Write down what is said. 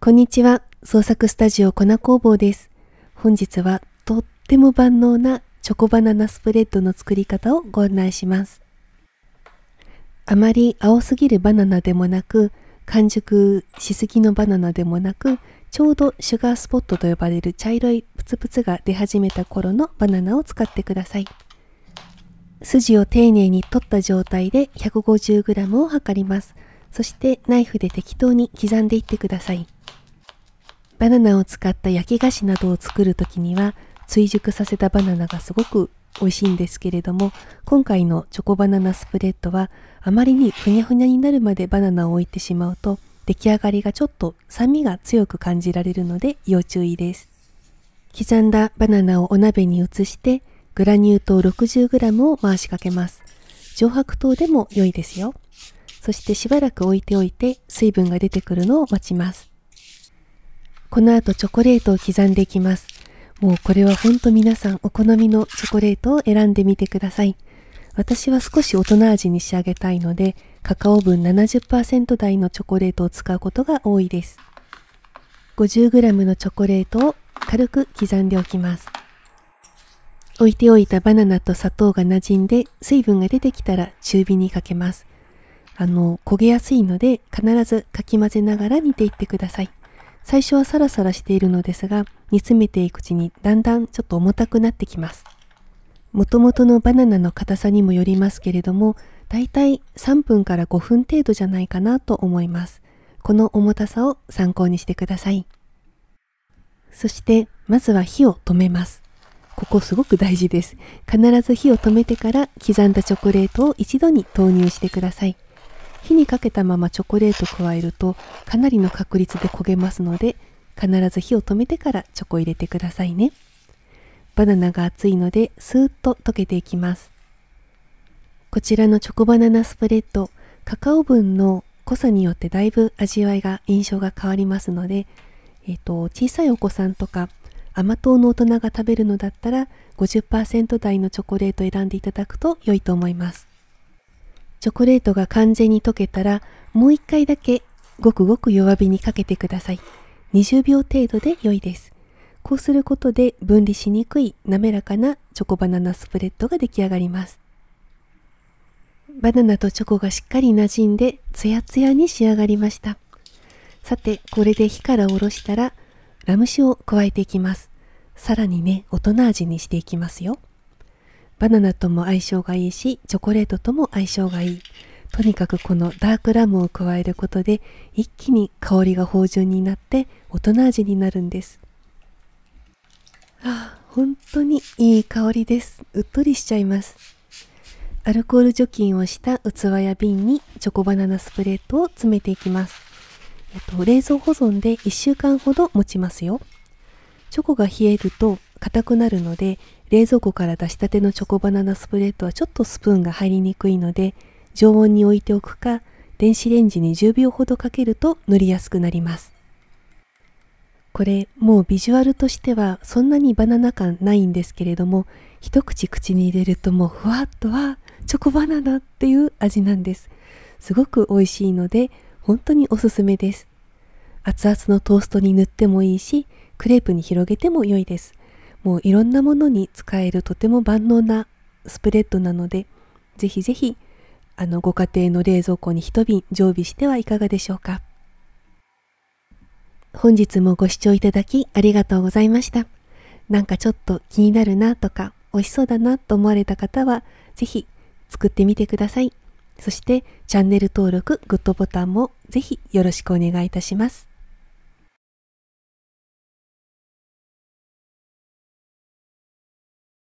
こんにちは。創作スタジオ粉工房です。本日はとっても万能なチョコバナナスプレッドの作り方をご案内します。あまり青すぎるバナナでもなく、完熟しすぎのバナナでもなく、ちょうどシュガースポットと呼ばれる茶色いプツプツが出始めた頃のバナナを使ってください。筋を丁寧に取った状態で 150g を測ります。そしてナイフで適当に刻んでいってください。バナナを使った焼き菓子などを作る時には追熟させたバナナがすごく美味しいんですけれども今回のチョコバナナスプレッドはあまりにふにゃふにゃになるまでバナナを置いてしまうと出来上がりがちょっと酸味が強く感じられるので要注意です刻んだバナナをお鍋に移してグラニュー糖 60g を回しかけます上白糖でも良いですよそしてしばらく置いておいて水分が出てくるのを待ちますこの後チョコレートを刻んでいきます。もうこれはほんと皆さんお好みのチョコレートを選んでみてください。私は少し大人味に仕上げたいので、カカオ分70%台のチョコレートを使うことが多いです。50g のチョコレートを軽く刻んでおきます。置いておいたバナナと砂糖が馴染んで水分が出てきたら中火にかけます。あの、焦げやすいので必ずかき混ぜながら煮ていってください。最初はサラサラしているのですが、煮詰めていくうちにだんだんちょっと重たくなってきます。もともとのバナナの硬さにもよりますけれども、だいたい3分から5分程度じゃないかなと思います。この重たさを参考にしてください。そして、まずは火を止めます。ここすごく大事です。必ず火を止めてから刻んだチョコレートを一度に投入してください。火にかけたままチョコレート加えるとかなりの確率で焦げますので必ず火を止めてからチョコ入れてくださいねバナナが熱いのでスーッと溶けていきますこちらのチョコバナナスプレッドカカオ分の濃さによってだいぶ味わいが印象が変わりますので、えっと、と小さいお子さんとか甘党の大人が食べるのだったら50%台のチョコレートを選んでいただくと良いと思いますチョコレートが完全に溶けたらもう一回だけごくごく弱火にかけてください。20秒程度で良いです。こうすることで分離しにくい滑らかなチョコバナナスプレッドが出来上がります。バナナとチョコがしっかり馴染んでツヤツヤに仕上がりました。さて、これで火からおろしたらラム酒を加えていきます。さらにね、大人味にしていきますよ。バナナとも相性がいいしチョコレートとも相性がいいとにかくこのダークラムを加えることで一気に香りが芳醇になって大人味になるんですあ本当にいい香りですうっとりしちゃいますアルコール除菌をした器や瓶にチョコバナナスプレートを詰めていきますと冷蔵保存で1週間ほど持ちますよチョコが冷えると硬くなるので冷蔵庫から出したてのチョコバナナスプレッドはちょっとスプーンが入りにくいので常温に置いておくか電子レンジに10秒ほどかけると塗りやすくなりますこれもうビジュアルとしてはそんなにバナナ感ないんですけれども一口口に入れるともうふわっとはチョコバナナっていう味なんですすごく美味しいので本当におすすめです熱々のトーストに塗ってもいいしクレープに広げても良いですもういろんなものに使えるとても万能なスプレッドなのでぜひぜひあのご家庭の冷蔵庫に一瓶常備してはいかがでしょうか本日もご視聴いただきありがとうございましたなんかちょっと気になるなとか美味しそうだなと思われた方はぜひ作ってみてくださいそしてチャンネル登録グッドボタンもぜひよろしくお願いいたします